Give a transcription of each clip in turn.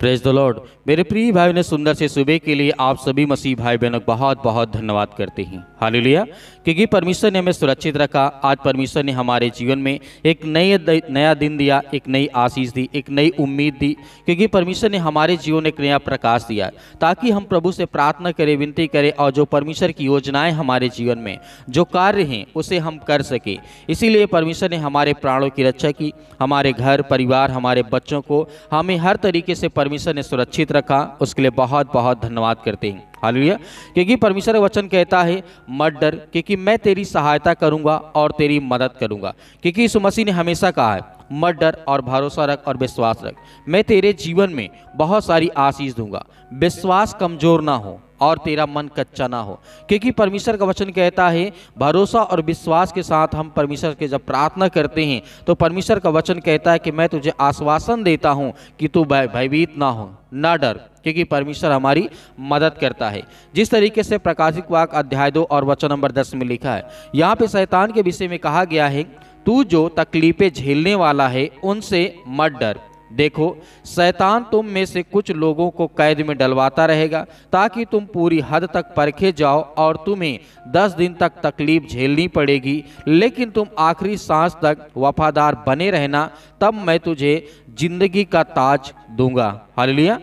praise the Lord मेरे प्रिय भाई ने सुंदर से सुबह के लिए आप सभी मसीह भाई बहनों को बहुत बहुत धन्यवाद करते हैं हाली लिया क्योंकि परमेश्वर ने हमें सुरक्षित रखा आज परमेश्वर ने हमारे जीवन में एक नए नया दिन दिया एक नई आशीष दी एक नई उम्मीद दी क्योंकि परमेश्वर ने हमारे जीवन एक नया प्रकाश दिया ताकि हम प्रभु से प्रार्थना करें विनती करें और जो परमेश्वर की योजनाएँ हमारे जीवन में जो कार्य हैं उसे हम कर सकें इसीलिए परमेश्वर ने हमारे प्राणों की रक्षा की हमारे घर परिवार हमारे बच्चों को हमें हर तरीके से परमेश्वर ने सुरक्षित रखा उसके लिए बहुत बहुत धन्यवाद करते हैं हाल हालिया क्योंकि परमेश्वर का वचन कहता है मत डर क्योंकि मैं तेरी सहायता करूंगा और तेरी मदद करूंगा क्योंकि इस मसीह ने हमेशा कहा है मत डर और भरोसा रख और विश्वास रख मैं तेरे जीवन में बहुत सारी आशीष दूंगा विश्वास कमज़ोर ना हो और तेरा मन कच्चा ना हो क्योंकि परमेश्वर का वचन कहता है भरोसा और विश्वास के साथ हम परमेश्वर के जब प्रार्थना करते हैं तो परमेश्वर का वचन कहता है कि मैं तुझे आश्वासन देता हूँ कि तू भयभीत ना हो ना डर क्योंकि परमेश्वर हमारी मदद करता है जिस तरीके से प्रकाशित वाक अध्याय दो और वचन नंबर दस में लिखा है यहाँ पे शैतान के विषय में कहा गया है तू जो तकलीफ़ें झेलने वाला है उनसे मत डर देखो शैतान तुम में से कुछ लोगों को कैद में डलवाता रहेगा ताकि तुम पूरी हद तक परखे जाओ और तुम्हें दस दिन तक तकलीफ झेलनी पड़ेगी लेकिन तुम आखिरी सांस तक वफादार बने रहना तब मैं तुझे जिंदगी का ताज दूंगा हाल लिया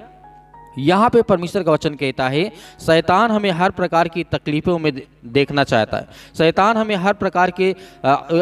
यहाँ पे परमेश्वर का वचन कहता है शैतान हमें हर प्रकार की तकलीफ़ों में देखना चाहता है शैतान हमें हर प्रकार के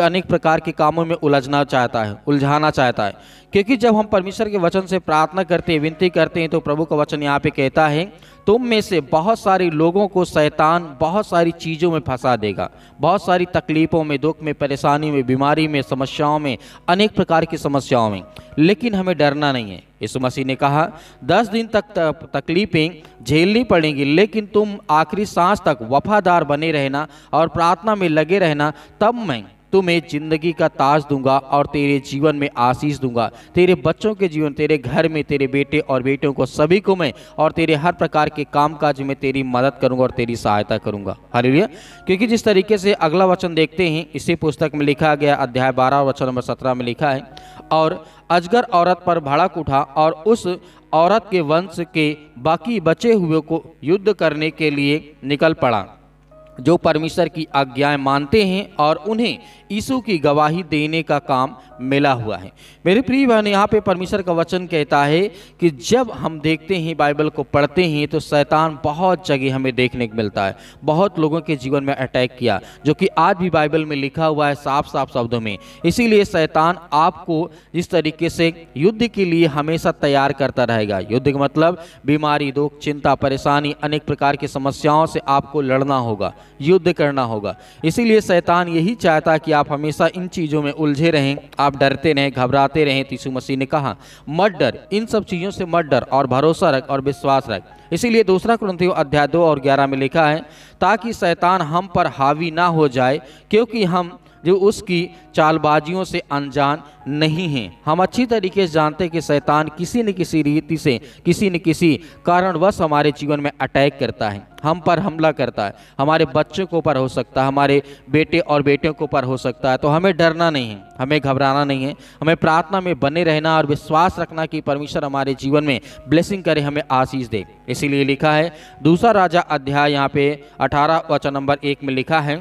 अनेक प्रकार के कामों में उलझना चाहता है उलझाना चाहता है क्योंकि जब हम परमेश्वर के वचन से प्रार्थना करते हैं विनती करते हैं तो प्रभु का वचन यहाँ पे कहता है तुम में से बहुत सारे लोगों को शैतान बहुत सारी चीज़ों में फंसा देगा बहुत सारी तकलीफ़ों में दुख में परेशानी में बीमारी में समस्याओं में अनेक प्रकार की समस्याओं में लेकिन हमें डरना नहीं है यीशु मसीह ने कहा दस दिन तक तकलीफ़ें झेलनी पड़ेंगी लेकिन तुम आखिरी सांस तक वफादार बने रहना और प्रार्थना में लगे रहना तब मैं तुम्हें जिंदगी का ताज दूंगा और तेरे जीवन में आशीष दूंगा तेरे बच्चों के जीवन तेरे घर में तेरे बेटे और बेटियों को सभी को मैं और तेरे हर प्रकार के कामकाज में तेरी मदद करूंगा और तेरी सहायता करूंगा हालेलुया क्योंकि जिस तरीके से अगला वचन देखते हैं इसी पुस्तक में लिखा गया अध्याय बारह वचन नंबर सत्रह में लिखा है और अजगर औरत पर भड़क उठा और उस औरत के वंश के बाकी बचे हुए को युद्ध करने के लिए निकल पड़ा जो परमेश्वर की आज्ञाएं मानते हैं और उन्हें ईशु की गवाही देने का काम मिला हुआ है मेरे प्रिय बहन यहाँ पे परमेश्वर का वचन कहता है कि जब हम देखते हैं बाइबल को पढ़ते हैं तो शैतान बहुत जगह हमें देखने को मिलता है बहुत लोगों के जीवन में अटैक किया जो कि आज भी बाइबल में लिखा हुआ है साफ साफ शब्दों में इसीलिए शैतान आपको जिस तरीके से युद्ध के लिए हमेशा तैयार करता रहेगा युद्ध का मतलब बीमारी दुख चिंता परेशानी अनेक प्रकार की समस्याओं से आपको लड़ना होगा युद्ध करना होगा इसीलिए शैतान यही चाहता कि आप हमेशा इन चीज़ों में उलझे रहें आप डरते रहें घबराते रहें तीसु मसीह ने कहा मत डर इन सब चीज़ों से मत डर और भरोसा रख और विश्वास रख इसीलिए दूसरा क्रंथियो अध्याय दो और ग्यारह में लिखा है ताकि शैतान हम पर हावी ना हो जाए क्योंकि हम जो उसकी चालबाजियों से अनजान नहीं हैं हम अच्छी तरीके से जानते हैं कि शैतान किसी न किसी रीति से किसी न किसी कारणवश हमारे जीवन में अटैक करता है हम पर हमला करता है हमारे बच्चों को पर हो सकता है हमारे बेटे और बेटियों को पर हो सकता है तो हमें डरना नहीं है हमें घबराना नहीं है हमें प्रार्थना में बने रहना और विश्वास रखना कि परमेश्वर हमारे जीवन में ब्लेसिंग करे हमें आशीष दे इसीलिए लिखा है दूसरा राजा अध्याय यहाँ पे अठारह वचन नंबर एक में लिखा है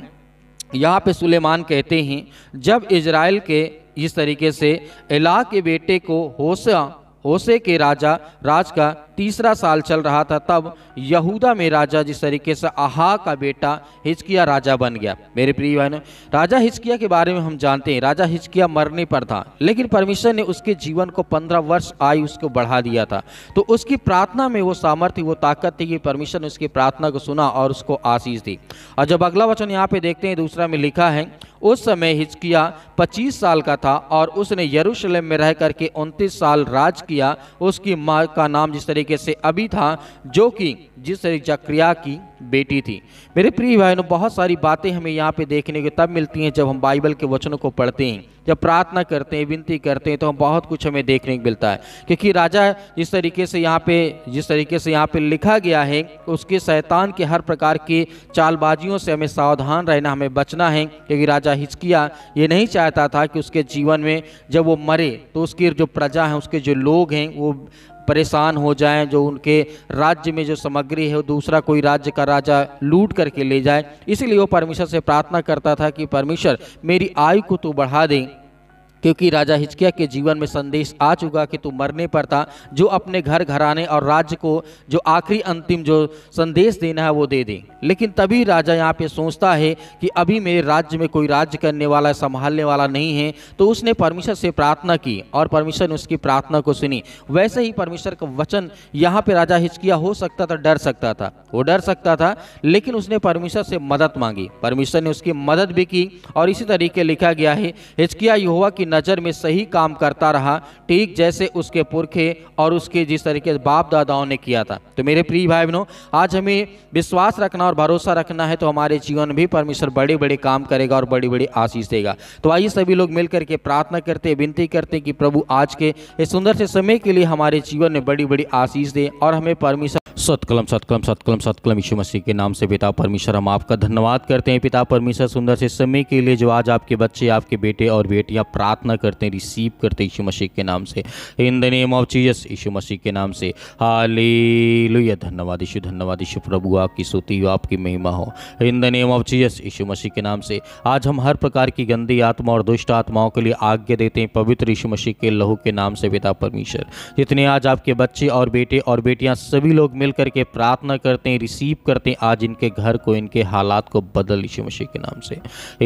यहाँ पे सुलेमान कहते हैं जब इजराइल के इस तरीके से एला के बेटे को होशा होसे के राजा राज का तीसरा साल चल रहा था तब यहूदा में राजा जिस तरीके से आहा का बेटा हिचकिया राजा बन गया मेरे प्रिय बहन राजा हिचकिया के बारे में हम जानते हैं राजा हिचकिया मरने पर था लेकिन परमेश्वर ने उसके जीवन को पंद्रह वर्ष आयु उसको बढ़ा दिया था तो उसकी प्रार्थना में वो सामर्थ्य वो ताकत थी कि परमेश्वर ने उसकी प्रार्थना को सुना और उसको आशीष दी और जब अगला वचन यहाँ पे देखते हैं दूसरा में लिखा है उस समय हिचकिया 25 साल का था और उसने यरूशलेम में रह करके 29 साल राज किया उसकी माँ का नाम जिस तरीके से अभी था जो कि जिस जक्रिया की बेटी थी मेरे प्रिय भाइयों बहुत सारी बातें हमें यहाँ पे देखने को तब मिलती हैं जब हम बाइबल के वचनों को पढ़ते हैं जब प्रार्थना करते हैं विनती करते हैं तो हम बहुत कुछ हमें देखने को मिलता है क्योंकि राजा जिस तरीके से यहाँ पे जिस तरीके से यहाँ पे लिखा गया है उसके शैतान के हर प्रकार के चालबाजियों से हमें सावधान रहना हमें बचना है क्योंकि राजा हिचकिया ये नहीं चाहता था कि उसके जीवन में जब वो मरे तो उसकी जो प्रजा है उसके जो लोग हैं वो परेशान हो जाएं जो उनके राज्य में जो सामग्री है वो दूसरा कोई राज्य का राजा लूट करके ले जाए इसीलिए वो परमेश्वर से प्रार्थना करता था कि परमेश्वर मेरी आयु को तो बढ़ा दें क्योंकि राजा हिचकिया के जीवन में संदेश आ चुका कि तू मरने पर था जो अपने घर घराने और राज्य को जो आखिरी अंतिम जो संदेश देना है वो दे दे लेकिन तभी राजा यहाँ पे सोचता है कि अभी मेरे राज्य में कोई राज्य करने वाला संभालने वाला नहीं है तो उसने परमेश्वर से प्रार्थना की और परमेश्वर ने उसकी प्रार्थना को सुनी वैसे ही परमेश्वर का वचन यहाँ पे राजा हिचकिया हो सकता था डर सकता था वो डर सकता था लेकिन उसने परमेश्वर से मदद मांगी परमेश्वर ने उसकी मदद भी की और इसी तरीके लिखा गया है हिचकिया युवा की नज़र में सही काम करता रहा ठीक जैसे उसके पुरखे और उसके जिस तरीके बाप दादाओं ने किया था तो मेरे प्रिय भाई बहनों आज हमें विश्वास रखना और भरोसा रखना है तो हमारे जीवन भी परमेश्वर बड़े बड़े काम करेगा और बड़ी बड़ी आशीष देगा तो आइए सभी लोग मिलकर के प्रार्थना करते विनती करते कि प्रभु आज के इस सुंदर से समय के लिए हमारे जीवन में बड़ी बड़ी आशीष दे और हमें परमेश्वर सतकलम सतकलम सतकलम सतकलम यीशु मसीह के नाम से पिता परमेश्वर हम आपका धन्यवाद करते हैं पिता परमेश्वर सुंदर से समय के लिए जो आज आपके बच्चे आपके बेटे और बेटियां प्रार्थना करते हैं रिसीव करते हैं यीशु मसीह के नाम से in the name of Jesus यीशु मसीह के नाम से हालेलुया धन्यवाद यीशु धन्यवाद यीशु प्रभु आपकी स्तुति हो आपकी महिमा हो in the name of Jesus यीशु मसीह के नाम से आज हम हर प्रकार की गंदी आत्मा और दुष्ट आत्माओं के लिए आज्ञा देते हैं पवित्र यीशु मसीह के लहू के नाम से पिता परमेश्वर जितने आज आपके बच्चे और बेटे और बेटियाँ सभी लोग मिल मेल करके प्रार्थना करते हैं रिसीव करते हैं आज इनके घर को इनके हालात को बदल यीशु मसीह के नाम से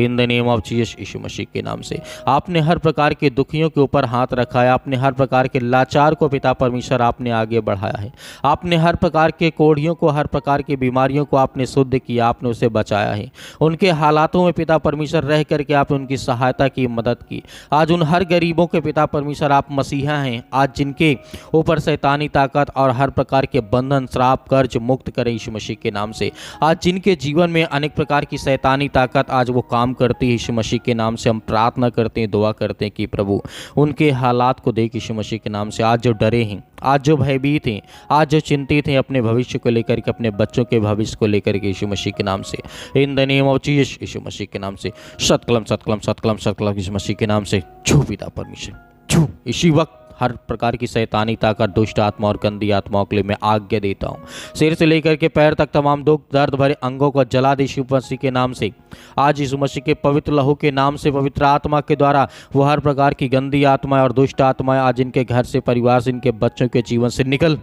in the name of Jesus यीशु मसीह के नाम से आपने हर प्रकार के दुखियों के ऊपर हाथ रखा है आपने हर प्रकार के लाचार को पिता परमेश्वर आपने आगे बढ़ाया है आपने हर प्रकार के कोढ़ियों को हर प्रकार की बीमारियों को आपने शुद्ध किया आपने उसे बचाया है उनके हालातों में पिता परमेश्वर रह करके आपने उनकी सहायता की मदद की आज उन हर गरीबों के पिता परमेश्वर आप मसीहा हैं आज जिनके ऊपर शैतानी ताकत और हर प्रकार के बंधन श्राप कर्ज मुक्त करें यीशु मसीह के नाम से आज जिनके जीवन में अनेक प्रकार की शैतानी ताकत आज वो काम करती है यीशु मसीह के नाम से हम प्रार्थना करते हैं दुआ करते हैं कि प्रभु उनके हालात को देख यीशु मसीह के नाम से आज जो डरे हैं आज जो भयभीत हैं आज जो चिंतित हैं अपने भविष्य को लेकर के अपने बच्चों के भविष्य को लेकर के यीशु मसीह के नाम से इन द नेम ऑफ जीस यीशु मसीह के नाम से सतकलम सतकलम सतकलम सतकलम यीशु मसीह के नाम से छू पिता परमेश्वर छू इसी वक्त हर प्रकार की शैतानी ताकत दुष्ट आत्मा और गंदी आत्माओं के लिए मैं आज्ञा देता हूँ सिर से लेकर के पैर तक तमाम दुख दर्द भरे अंगों को जला दे शिव मसीह के नाम से आज यीशु मसीह के पवित्र लहू के नाम से पवित्र आत्मा के द्वारा वो हर प्रकार की गंदी आत्मा और दुष्ट आत्माएं आज इनके घर से परिवार से इनके बच्चों के जीवन से निकल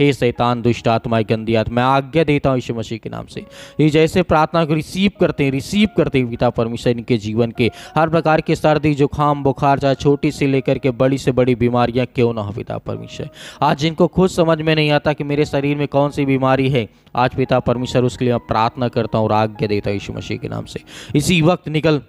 हे शैतान दुष्ट आत्मा गंदी आत्मा मैं आज्ञा देता हूँ यीशु मसीह के नाम से ये जैसे प्रार्थना को रिसीव करते हैं रिसीव करते हैं पिता परमेश्वर इनके जीवन के हर प्रकार के सर्दी जुकाम बुखार चाहे छोटी से लेकर के बड़ी से बड़ी बीमारियाँ क्यों ना हो पिता परमेश्वर आज जिनको खुद समझ में नहीं आता कि मेरे शरीर में कौन सी बीमारी है आज पिता परमेश्वर उसके लिए मैं प्रार्थना करता हूँ और आज्ञा देता हूँ यीशु मसीह के नाम से इसी वक्त निकल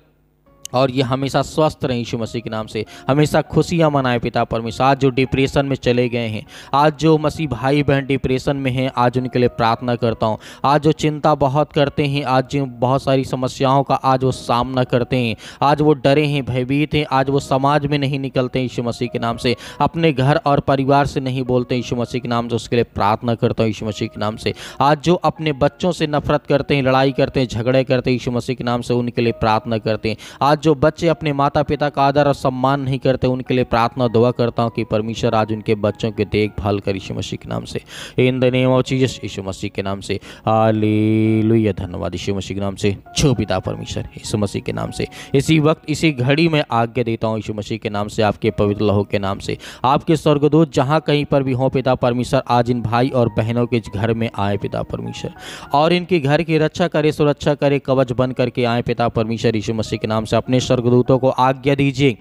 और ये हमेशा स्वस्थ रहें यीशु मसीह के नाम से हमेशा खुशियाँ मनाएं पिता परमेश्वर आज जो डिप्रेशन में चले गए हैं आज जो मसीह भाई बहन डिप्रेशन में हैं आज उनके लिए प्रार्थना करता हूँ आज जो चिंता बहुत करते हैं आज जो बहुत सारी समस्याओं का आज वो सामना करते हैं आज वो डरे हैं भयभीत हैं आज वो समाज में नहीं निकलते यीशु मसीह के नाम से अपने घर और परिवार से नहीं बोलते यीशु मसीह के नाम से उसके लिए प्रार्थना करता हूँ यीशु मसीह के नाम से आज जो अपने बच्चों से नफरत करते हैं लड़ाई करते हैं झगड़े करते हैं यीशु मसीह के नाम से उनके लिए प्रार्थना करते हैं आज आज जो बच्चे अपने माता पिता का आदर और सम्मान नहीं करते उनके लिए प्रार्थना दुआ करता हूँ कि परमेश्वर आज उनके बच्चों की देखभाल कर यीशु मसीह के नाम से in the name of Jesus यीशु मसीह के नाम से हालेलुया धन्यवाद यीशु मसीह के नाम से छो पिता परमेश्वर यीशु मसीह के नाम से इसी वक्त इसी घड़ी में आज्ञा देता हूँ यीशु मसीह के नाम से आपके पवित्र लहू के नाम से आपके स्वर्गदूत जहाँ कहीं पर भी हों पिता परमेश्वर आज इन भाई और बहनों के घर में आए पिता परमेश्वर और इनके घर की रक्षा करे सुरक्षा करे कवच बन करके आए पिता परमेश्वर यीशु मसीह के नाम से आप अपने स्वर्गदूतों को आज्ञा दीजिए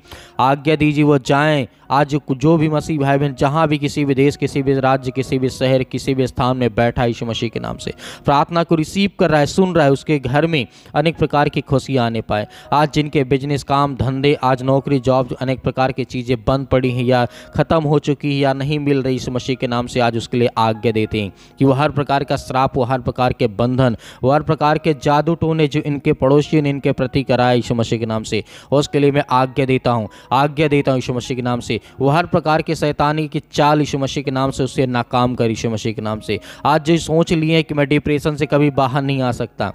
आज्ञा दीजिए वो जाएं आज जो भी मसीह भाई बहन जहाँ भी किसी भी देश किसी भी राज्य किसी भी शहर किसी भी स्थान में बैठा है यीशु मसीह के नाम से प्रार्थना को रिसीव कर रहा है सुन रहा है उसके घर में अनेक प्रकार की खुशियाँ आने पाए आज जिनके बिजनेस काम धंधे आज नौकरी जॉब अनेक प्रकार की चीज़ें बंद पड़ी हैं या ख़त्म हो चुकी है या नहीं मिल रही यीशु मसीह के नाम से आज उसके लिए आज्ञा देते हैं कि वह हर प्रकार का श्राप वो हर प्रकार के बंधन वो हर प्रकार के जादू टोने जो इनके पड़ोसियों ने इनके प्रति कराया यीशु मसीह के नाम से उसके लिए मैं आज्ञा देता हूँ आज्ञा देता हूँ यीशु मसीह के नाम से वो हर प्रकार के शैतानी की चाल यीशु मसीह के नाम से उससे नाकाम कर यीशु मसीह के नाम से आज जो सोच लिए कि मैं डिप्रेशन से कभी बाहर नहीं आ सकता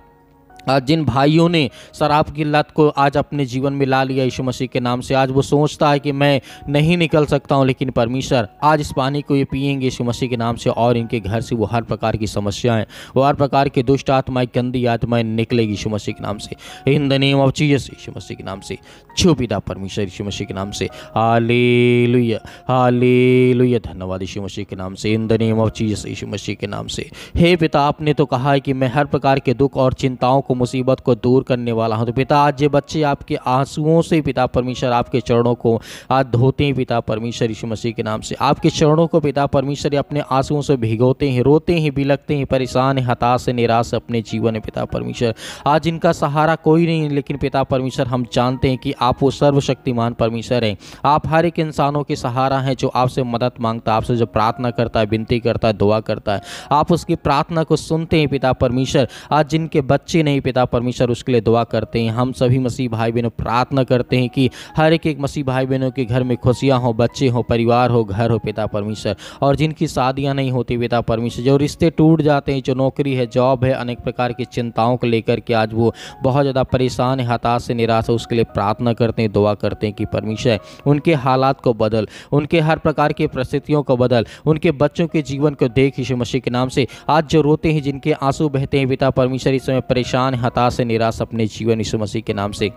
आज जिन भाइयों ने शराब की लत को आज अपने जीवन में ला लिया यीशु मसीह के नाम से आज वो सोचता है कि मैं नहीं निकल सकता हूँ लेकिन परमेश्वर आज इस पानी को ये पियेंगे यीशु मसीह के नाम से और इनके घर से वो हर प्रकार की समस्याएं वो हर प्रकार की दुष्ट आत्माएं गंदी आत्माएं निकलेगी यीशु मसीह के नाम से in the name of Jesus यीशु मसीह के नाम से छो पिता परमेश्वर यीशु मसीह के नाम से हाले लुया लुया धन्यवाद यीशु मसीह के नाम से in the name of Jesus यीशु मसीह के नाम से हे पिता आपने तो कहा है कि मैं हर प्रकार के दुख और चिंताओं को को मुसीबत को दूर करने वाला हूँ तो पिता आज ये बच्चे आपके आंसुओं से पिता परमेश्वर आपके चरणों को आज धोते हैं पिता परमेश्वर यीशु मसीह के नाम से आपके चरणों को पिता परमेश्वर अपने आंसुओं से भिगोते हैं रोते हैं बिलकते हैं परेशान है हताश हैं निराश अपने जीवन है पिता परमेश्वर आज इनका सहारा कोई नहीं लेकिन पिता परमेश्वर हम जानते हैं कि आप वो सर्वशक्तिमान परमेश्वर हैं आप हर एक इंसानों के सहारा हैं जो आपसे मदद मांगता है आपसे जो प्रार्थना करता है विनती करता है दुआ करता है आप उसकी प्रार्थना को सुनते हैं पिता परमेश्वर आज जिनके बच्चे नहीं पिता परमेश्वर उसके लिए दुआ करते हैं हम सभी मसीह भाई बहनों प्रार्थना करते हैं कि हर एक एक मसीह भाई बहनों के घर में खुशियाँ हों बच्चे हों परिवार हो घर हो पिता परमेश्वर और जिनकी शादियाँ नहीं होती पिता परमेश्वर जो रिश्ते टूट जाते हैं जो नौकरी है जॉब है अनेक प्रकार की चिंताओं को लेकर के आज वो बहुत ज़्यादा परेशान है हताश से निराश है उसके लिए प्रार्थना करते हैं दुआ करते हैं कि परमेश्वर उनके हालात को बदल उनके हर प्रकार की परिस्थितियों को बदल उनके बच्चों के जीवन को देख ईशु मसीह के नाम से आज जो रोते हैं जिनके आंसू बहते हैं पिता परमेश्वर इस समय परेशान हताश निराश अपने जीवन यीशु मसीह के नाम से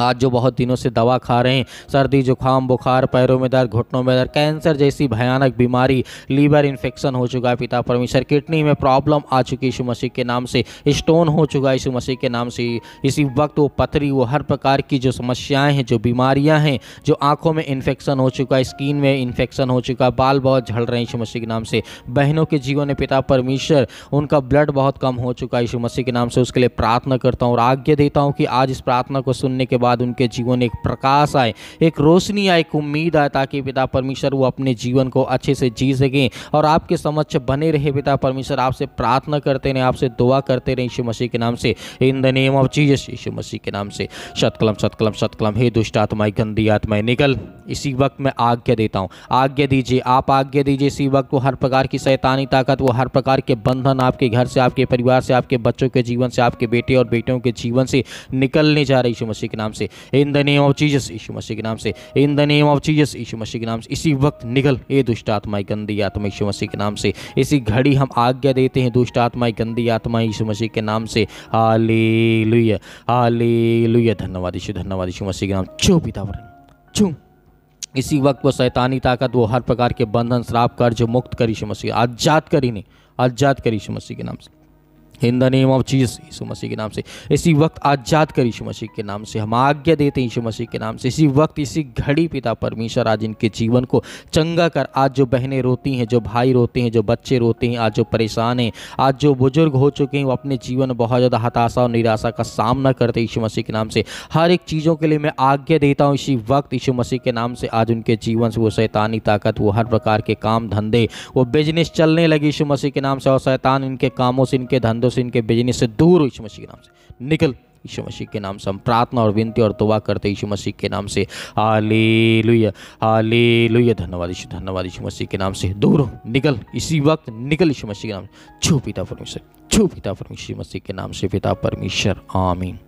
आज जो बहुत दिनों से दवा खा रहे हैं सर्दी जुकाम बुखार पैरों में दर्द घुटनों में दर्द कैंसर जैसी भयानक बीमारी लीवर इन्फेक्शन हो चुका है पिता परमेश्वर किडनी में प्रॉब्लम आ चुकी यीशु मसीह के नाम से स्टोन हो चुका है यीशु मसीह के नाम से इसी वक्त वो पथरी वो हर प्रकार की जो समस्याएँ हैं जो बीमारियाँ हैं जो आँखों में इन्फेक्शन हो चुका है स्किन में इन्फेक्शन हो चुका है बाल बहुत झड़ रहे हैं यीशु मसीह के नाम से बहनों के जीवन में पिता परमेश्वर उनका ब्लड बहुत कम हो चुका है यीशु मसीह के नाम से उसके लिए प्रार्थना करता हूँ और आज्ञा देता हूँ कि आज इस प्रार्थना को सुनने के बाद उनके जीवन एक प्रकाश आए एक रोशनी आए एक उम्मीद आए ताकि पिता परमेश्वर वो अपने जीवन को अच्छे से जी सकें और आपके समक्ष बने रहे पिता परमेश्वर आपसे प्रार्थना करते रहें आपसे दुआ करते रहें यीशु मसीह के नाम से in the name of Jesus यीशु मसीह के नाम से सतकलम सतकलम सतकलम हे दुष्ट आत्माएं गंदी आत्माएं निकल इसी वक्त मैं आज्ञा देता हूँ आज्ञा दीजिए आप आज्ञा दीजिए इसी वक्त वो हर प्रकार की शैतानी ताकत वो हर प्रकार के बंधन आपके घर से आपके परिवार से आपके बच्चों के जीवन से आपके बेटे और बेटियों के जीवन से निकलने जा रही है यीशु मसीह के नाम नाम से in the name of Jesus यीशु मसीह के नाम से in the name of Jesus यीशु मसीह के नाम से इसी वक्त निकल ए दुष्ट आत्माएं गंदी आत्मा यीशु मसीह के नाम से इसी घड़ी हम आज्ञा देते हैं दुष्ट आत्माएं गंदी आत्मा यीशु मसीह के नाम से हालेलुया हालेलुया धन्यवाद यीशु धन्यवाद यीशु मसीह के नाम चो पितावरण चू इसी वक्त वो सैतानी ताकत वो हर प्रकार के बंधन श्राप कर जो मुक्त करी मसीह आजाद करी नहीं आजाद करी मसीह के नाम से इन द नेम ऑफ चीज यीशु मसीह के नाम से इसी वक्त आज़ाद कर यीशु मसीह के नाम से हम आज्ञा देते हैं यीशु मसीह के नाम से इसी वक्त इसी घड़ी पिता परमेश्वर आज इनके जीवन को चंगा कर आज जो बहनें रोती हैं जो भाई रोते हैं जो बच्चे रोते हैं आज जो परेशान हैं आज जो बुजुर्ग हो चुके हैं वो अपने जीवन में बहुत ज़्यादा हताशा और निराशा का सामना करते यीशु मसीह के नाम से हर एक चीज़ों के लिए मैं आज्ञा देता हूँ इसी वक्त यीशु मसीह के नाम से आज उनके जीवन से वो शैतानी ताकत वो हर प्रकार के काम धंधे वो बिजनेस चलने लगे यीशु मसीह के नाम से और शैतान इनके कामों से इनके धंधों से इनके बिजनेस से दूर यीशु मसीह के नाम से निकल यीशु मसीह के नाम से हम प्रार्थना और विनती और दुआ करते यीशु मसीह के नाम से हाली लुया हाली लुया धन्यवाद यीशु धन्यवाद यीशु मसीह के नाम से दूर निकल इसी वक्त निकल यीशु मसीह के नाम से छू पिता परमेश्वर छू पिता परमेश्वर मसीह के नाम से पिता परमेश्वर आमीन